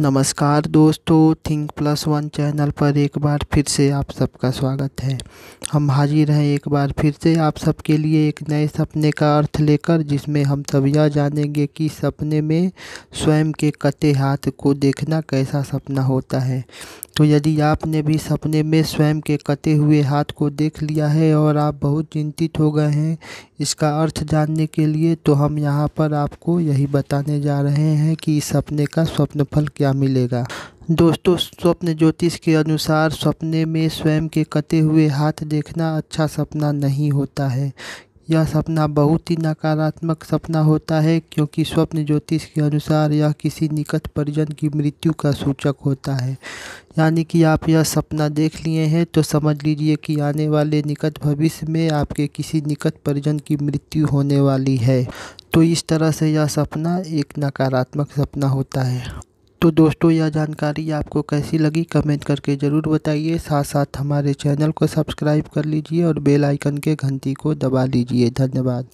नमस्कार दोस्तों think plus one channel पर एक बार फिर से आप सबका स्वागत है हम हाजिर हैं एक बार फिर से आप सबके लिए एक नए सपने का अर्थ लेकर जिसमें हम सब यह जानेंगे कि सपने में स्वयं के कटे हाथ को देखना कैसा सपना होता है तो यदि आपने भी सपने में स्वयं के कटे हुए हाथ को देख लिया है और आप बहुत चिंतित हो गए हैं इसका अर्थ जानने के लिए तो हम यहाँ पर आपको यही बताने जा रहे हैं कि इस सपने का स्वप्नफल क्या क्या मिलेगा दोस्तों स्वप्न ज्योतिष के अनुसार सपने में स्वयं के कटे हुए हाथ देखना अच्छा सपना नहीं होता है यह सपना बहुत ही नकारात्मक सपना होता है क्योंकि स्वप्न ज्योतिष के अनुसार यह किसी निकट परिजन की मृत्यु का सूचक होता है यानी कि आप यह सपना देख लिए हैं तो समझ लीजिए कि आने वाले निकट भविष्य में आपके किसी निकट परिजन की मृत्यु होने वाली है तो इस तरह से यह सपना एक नकारात्मक सपना होता है तो दोस्तों यह जानकारी आपको कैसी लगी कमेंट करके ज़रूर बताइए साथ साथ हमारे चैनल को सब्सक्राइब कर लीजिए और बेल आइकन के घंटी को दबा लीजिए धन्यवाद